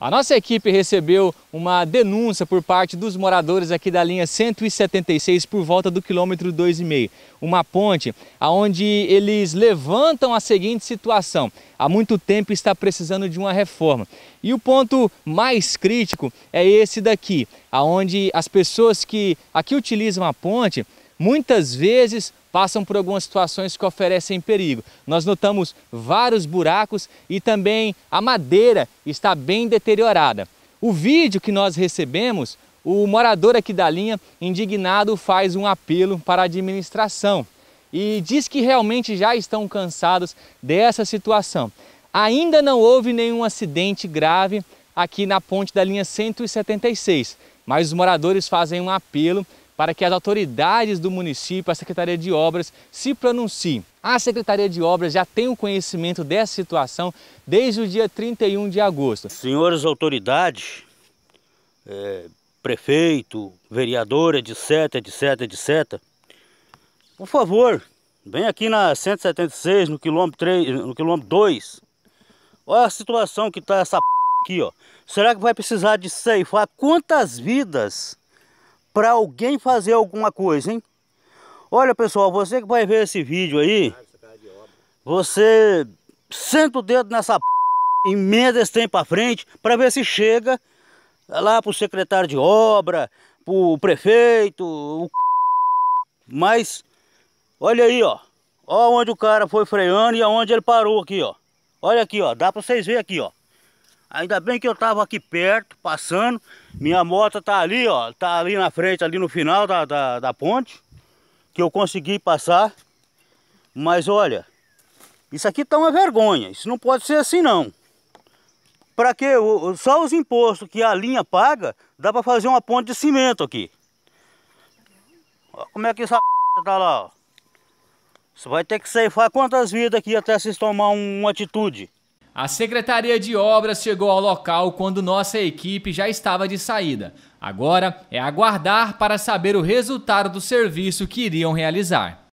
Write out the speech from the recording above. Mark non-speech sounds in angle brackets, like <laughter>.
A nossa equipe recebeu uma denúncia por parte dos moradores aqui da linha 176 por volta do quilômetro 2,5. Uma ponte aonde eles levantam a seguinte situação. Há muito tempo está precisando de uma reforma. E o ponto mais crítico é esse daqui, aonde as pessoas que aqui utilizam a ponte muitas vezes passam por algumas situações que oferecem perigo. Nós notamos vários buracos e também a madeira está bem deteriorada. O vídeo que nós recebemos, o morador aqui da linha, indignado, faz um apelo para a administração e diz que realmente já estão cansados dessa situação. Ainda não houve nenhum acidente grave aqui na ponte da linha 176, mas os moradores fazem um apelo para que as autoridades do município, a Secretaria de Obras, se pronunciem. A Secretaria de Obras já tem o conhecimento dessa situação desde o dia 31 de agosto. Senhores autoridades, é, prefeito, vereador, etc, etc, etc, por favor, vem aqui na 176, no quilômetro, 3, no quilômetro 2. Olha a situação que está essa p... aqui, ó. Será que vai precisar de ceifar quantas vidas para alguém fazer alguma coisa, hein? Olha pessoal, você que vai ver esse vídeo aí, ah, é você senta o dedo nessa p... emenda esse trem frente para ver se chega lá pro secretário de obra, pro prefeito, o mas olha aí, ó. Ó onde o cara foi freando e aonde ele parou aqui, ó. Olha aqui, ó. Dá para vocês verem aqui, ó. Ainda bem que eu tava aqui perto, passando. Minha moto tá ali, ó. Tá ali na frente, ali no final da, da, da ponte. Que eu consegui passar. Mas olha, isso aqui tá uma vergonha. Isso não pode ser assim não. Pra que só os impostos que a linha paga, dá pra fazer uma ponte de cimento aqui. Olha como é que essa p... <laughs> tá lá, ó. Você vai ter que ceifar quantas vidas aqui até vocês tomar uma atitude. A Secretaria de Obras chegou ao local quando nossa equipe já estava de saída. Agora é aguardar para saber o resultado do serviço que iriam realizar.